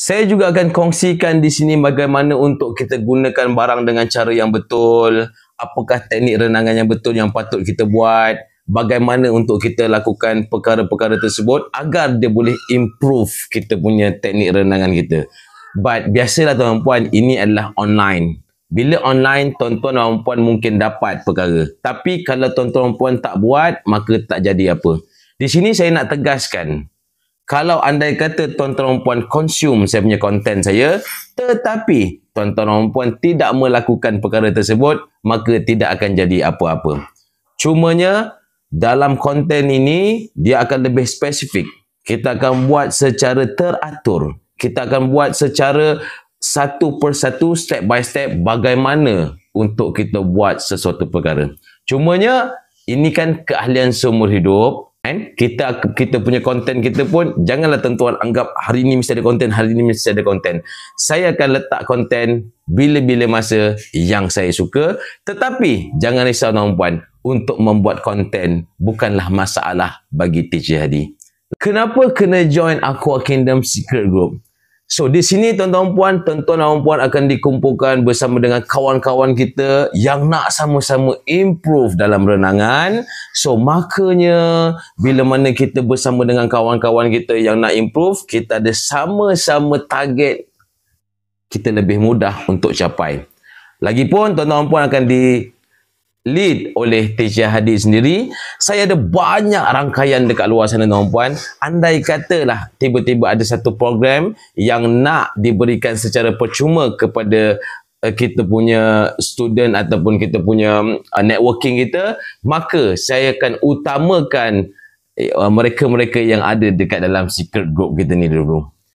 Saya juga akan kongsikan di sini bagaimana untuk kita gunakan barang dengan cara yang betul, apakah teknik renangan yang betul yang patut kita buat, bagaimana untuk kita lakukan perkara-perkara tersebut agar dia boleh improve kita punya teknik renangan kita. But biasalah tuan-puan, ini adalah online. Bila online, tuan-tuan dan puan mungkin dapat perkara. Tapi kalau tuan-tuan puan tak buat, maka tak jadi apa. Di sini saya nak tegaskan, kalau andai kata tuan-tuan dan puan consume saya punya content saya tetapi tuan-tuan dan puan tidak melakukan perkara tersebut maka tidak akan jadi apa-apa cumanya dalam konten ini dia akan lebih spesifik kita akan buat secara teratur kita akan buat secara satu persatu step by step bagaimana untuk kita buat sesuatu perkara cumanya ini kan keahlian seumur hidup And kita kita punya konten kita pun janganlah tentuan anggap hari ini mesti ada konten hari ini mesti ada konten saya akan letak konten bila-bila masa yang saya suka tetapi jangan risau tuan puan untuk membuat konten bukanlah masalah bagi TJ Hadi kenapa kena join Aqua Kingdom Secret Group So di sini tuan-tuan puan, tuan-tuan dan puan akan dikumpulkan bersama dengan kawan-kawan kita yang nak sama-sama improve dalam renangan. So makanya bila mana kita bersama dengan kawan-kawan kita yang nak improve, kita ada sama-sama target kita lebih mudah untuk capai. Lagipun tuan-tuan puan akan di lead oleh Teja Hadi sendiri. Saya ada banyak rangkaian dekat luar sana tuan-puan. Andai katalah tiba-tiba ada satu program yang nak diberikan secara percuma kepada eh, kita punya student ataupun kita punya eh, networking kita, maka saya akan utamakan eh, mereka-mereka yang ada dekat dalam secret group kita ni dulu.